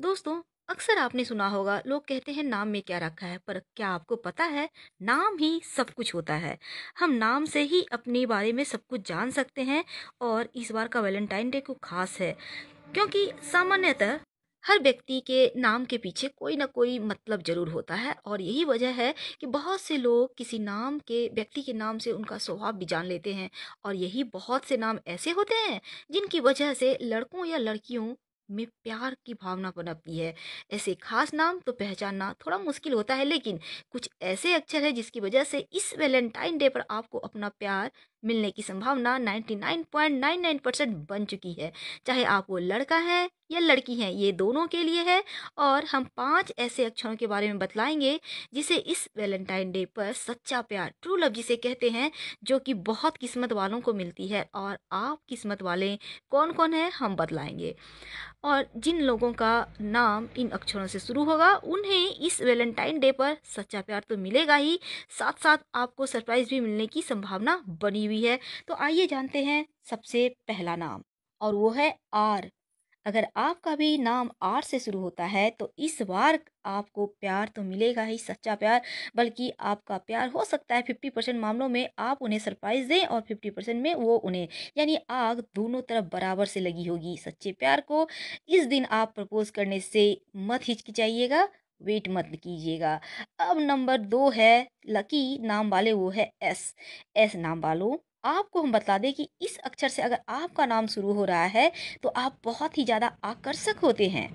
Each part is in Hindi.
दोस्तों अक्सर आपने सुना होगा लोग कहते हैं नाम में क्या रखा है पर क्या आपको पता है नाम ही सब कुछ होता है हम नाम से ही अपने बारे में सब कुछ जान सकते हैं और इस बार का वैलेंटाइन डे को खास है क्योंकि सामान्यतः हर व्यक्ति के नाम के पीछे कोई ना कोई मतलब जरूर होता है और यही वजह है कि बहुत से लोग किसी नाम के व्यक्ति के नाम से उनका स्वभाव भी जान लेते हैं और यही बहुत से नाम ऐसे होते हैं जिनकी वजह से लड़कों या लड़कियों में प्यार की भावना पनपती है ऐसे खास नाम तो पहचानना थोड़ा मुश्किल होता है लेकिन कुछ ऐसे अक्षर है जिसकी वजह से इस वैलेंटाइन डे पर आपको अपना प्यार मिलने की संभावना 99.99 परसेंट बन चुकी है चाहे आप वो लड़का हैं या लड़की हैं ये दोनों के लिए है और हम पांच ऐसे अक्षरों के बारे में बतलाएंगे जिसे इस वैलेंटाइन डे पर सच्चा प्यार ट्रू लव जिसे कहते हैं जो कि बहुत किस्मत वालों को मिलती है और आप किस्मत वाले कौन कौन हैं हम बतलाएंगे और जिन लोगों का नाम इन अक्षरों से शुरू होगा उन्हें इस वैलेंटाइन डे पर सच्चा प्यार तो मिलेगा ही साथ साथ आपको सरप्राइज़ भी मिलने की संभावना बनी हुई हुई है तो आइए जानते हैं सबसे पहला नाम और वो है आर अगर आपका भी नाम आर से शुरू होता है तो इस बार आपको प्यार तो मिलेगा ही सच्चा प्यार बल्कि आपका प्यार हो सकता है फिफ्टी परसेंट मामलों में आप उन्हें सरप्राइज़ दें और फिफ्टी परसेंट में वो उन्हें यानी आग दोनों तरफ बराबर से लगी होगी सच्चे प्यार को इस दिन आप प्रपोज करने से मत हिचकिचाइएगा वेट मत कीजिएगा अब नंबर दो है लकी नाम वाले वो है एस एस नाम वालों आपको हम बता दें कि इस अक्षर से अगर आपका नाम शुरू हो रहा है तो आप बहुत ही ज़्यादा आकर्षक होते हैं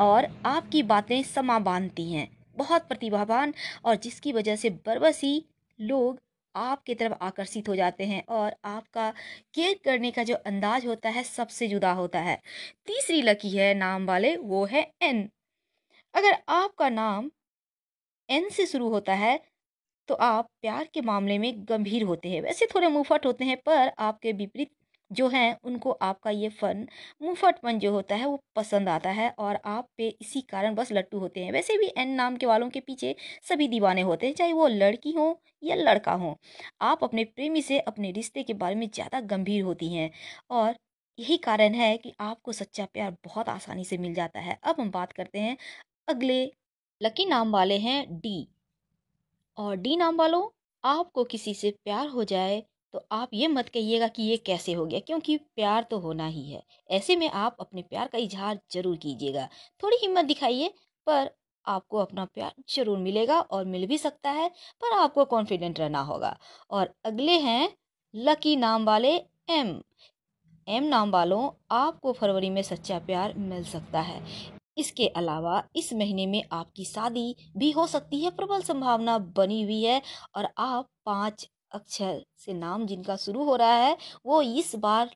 और आपकी बातें समा बांधती हैं बहुत प्रतिभावान और जिसकी वजह से बरबसी लोग आपकी तरफ आकर्षित हो जाते हैं और आपका केयर करने का जो अंदाज होता है सबसे जुदा होता है तीसरी लकी है नाम वाले वो है एन अगर आपका नाम एन से शुरू होता है तो आप प्यार के मामले में गंभीर होते हैं वैसे थोड़े मुँहफट होते हैं पर आपके विपरीत जो हैं उनको आपका ये फन फन जो होता है वो पसंद आता है और आप पे इसी कारण बस लट्टू होते हैं वैसे भी एन नाम के वालों के पीछे सभी दीवाने होते हैं चाहे वो लड़की हो या लड़का हो आप अपने प्रेमी से अपने रिश्ते के बारे में ज़्यादा गंभीर होती हैं और यही कारण है कि आपको सच्चा प्यार बहुत आसानी से मिल जाता है अब हम बात करते हैं अगले लकी नाम वाले हैं डी और डी नाम वालों आपको किसी से प्यार हो जाए तो आप ये मत कहिएगा कि ये कैसे हो गया क्योंकि प्यार तो होना ही है ऐसे में आप अपने प्यार का इजहार जरूर कीजिएगा थोड़ी हिम्मत दिखाइए पर आपको अपना प्यार जरूर मिलेगा और मिल भी सकता है पर आपको कॉन्फिडेंट रहना होगा और अगले हैं लकी नाम वाले एम एम नाम वालों आपको फरवरी में सच्चा प्यार मिल सकता है इसके अलावा इस महीने में आपकी शादी भी हो सकती है प्रबल संभावना बनी हुई है और आप पाँच अक्षर से नाम जिनका शुरू हो रहा है वो इस बार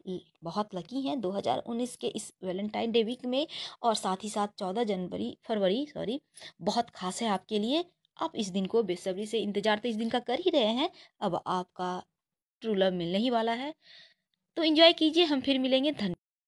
बहुत लकी हैं 2019 के इस वैलेंटाइन डे वीक में और साथ ही साथ 14 जनवरी फरवरी सॉरी बहुत खास है आपके लिए आप इस दिन को बेसब्री से इंतजार तो इस दिन का कर ही रहे हैं अब आपका ट्रू लव मिलने ही वाला है तो इन्जॉय कीजिए हम फिर मिलेंगे धन्यवाद